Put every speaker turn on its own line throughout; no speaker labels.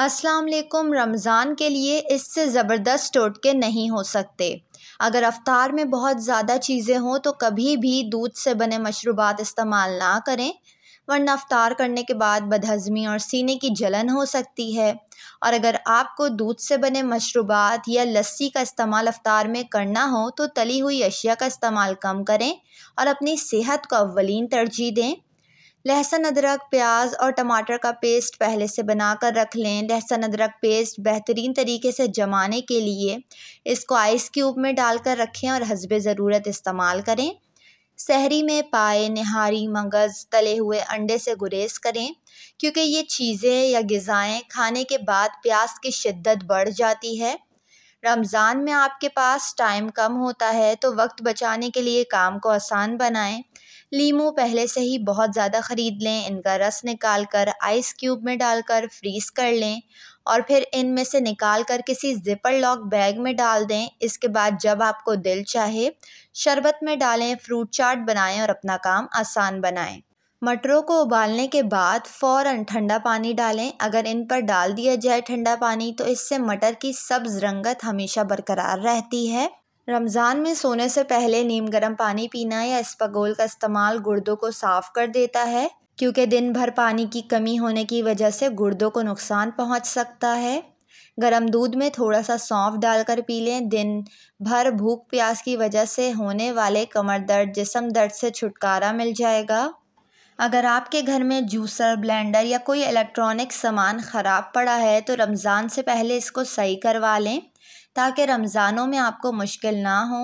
अस्सलाम वालेकुम रमज़ान के लिए इससे ज़बरदस्त टोटके नहीं हो सकते अगर अफ्तार में बहुत ज़्यादा चीज़ें हों तो कभी भी दूध से बने मशरूबात इस्तेमाल ना करें वरना अफ्तार करने के बाद बदहज़मी और सीने की जलन हो सकती है और अगर आपको दूध से बने मशरूबात या लस्सी का इस्तेमाल अफ्तार में करना हो तो तली हुई अशिया का इस्तेमाल कम करें और अपनी सेहत को अवलिन तरजीह दें लहसुन अदरक प्याज और टमाटर का पेस्ट पहले से बना कर रख लें लहसुन अदरक पेस्ट बेहतरीन तरीके से जमाने के लिए इसको आइस क्यूब में डालकर रखें और हसब ज़रूरत इस्तेमाल करें सहरी में पाए निहारी मगज़ तले हुए अंडे से गुरेज करें क्योंकि ये चीज़ें या गज़ाएँ खाने के बाद प्यास की शिद्दत बढ़ जाती है रमज़ान में आपके पास टाइम कम होता है तो वक्त बचाने के लिए काम को आसान बनाएं लीमू पहले से ही बहुत ज़्यादा ख़रीद लें इनका रस निकाल कर आइस क्यूब में डाल कर फ्रीज़ कर लें और फिर इनमें से निकाल कर किसी ज़िपर लॉक बैग में डाल दें इसके बाद जब आपको दिल चाहे शरबत में डालें फ्रूट चाट बनाएं और अपना काम आसान बनाएं मटरों को उबालने के बाद फ़ौर ठंडा पानी डालें अगर इन पर डाल दिया जाए ठंडा पानी तो इससे मटर की सब्ज़ रंगत हमेशा बरकरार रहती है रमज़ान में सोने से पहले नीम गर्म पानी पीना या इस्पगोल का इस्तेमाल गुर्दों को साफ़ कर देता है क्योंकि दिन भर पानी की कमी होने की वजह से गुर्दों को नुकसान पहुंच सकता है गरम दूध में थोड़ा सा सौंफ डालकर पी लें दिन भर भूख प्यास की वजह से होने वाले कमर दर्द जिसम दर्द से छुटकारा मिल जाएगा अगर आपके घर में जूसर ब्लेंडर या कोई इलेक्ट्रॉनिक सामान ख़राब पड़ा है तो रमज़ान से पहले इसको सही करवा लें ताकि रमज़ानों में आपको मुश्किल ना हो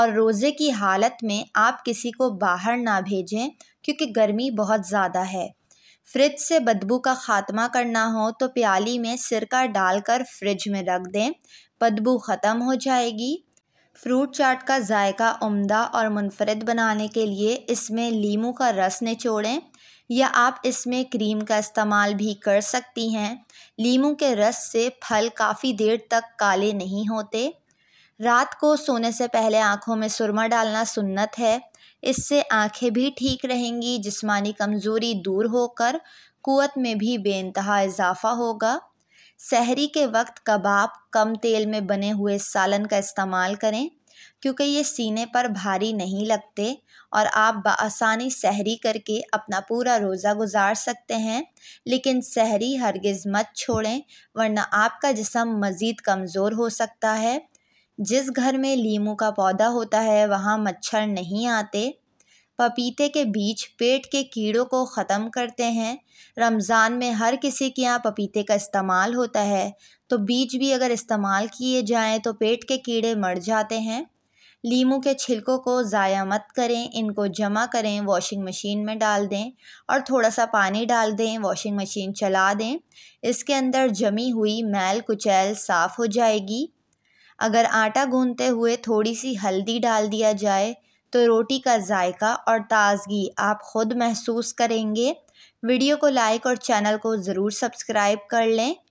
और रोज़े की हालत में आप किसी को बाहर ना भेजें क्योंकि गर्मी बहुत ज़्यादा है फ्रिज से बदबू का ख़ात्मा करना हो तो प्याली में सिरका डालकर फ्रिज में रख दें बदबू ख़त्म हो जाएगी फ्रूट चाट का जायका उम्दा और मुनफरद बनाने के लिए इसमें लीमू का रस निचोड़ें या आप इसमें क्रीम का इस्तेमाल भी कर सकती हैं लीम के रस से फल काफ़ी देर तक काले नहीं होते रात को सोने से पहले आँखों में सुरमा डालना सुन्नत है इससे आँखें भी ठीक रहेंगी जिस्मानी कमज़ोरी दूर होकर कुत में भी बेानतहा इजाफ़ा होगा सहरी के वक्त कबाब कम तेल में बने हुए सालन का इस्तेमाल करें क्योंकि ये सीने पर भारी नहीं लगते और आप बसानी सहरी करके अपना पूरा रोज़ा गुजार सकते हैं लेकिन सहरी हरगिज़ मत छोड़ें वरना आपका जिसम मज़ीद कमज़ोर हो सकता है जिस घर में लीमू का पौधा होता है वहाँ मच्छर नहीं आते पपीते के बीज पेट के कीड़ों को ख़त्म करते हैं रमज़ान में हर किसी के यहाँ पपीते का इस्तेमाल होता है तो बीज भी अगर इस्तेमाल किए जाएँ तो पेट के कीड़े मर जाते हैं लीमू के छिलकों को ज़ाया मत करें इनको जमा करें वॉशिंग मशीन में डाल दें और थोड़ा सा पानी डाल दें वॉशिंग मशीन चला दें इसके अंदर जमी हुई मैल कुचैल साफ़ हो जाएगी अगर आटा गूंदते हुए थोड़ी सी हल्दी डाल दिया जाए तो रोटी का जायका और ताज़गी आप ख़ुद महसूस करेंगे वीडियो को लाइक और चैनल को ज़रूर सब्सक्राइब कर लें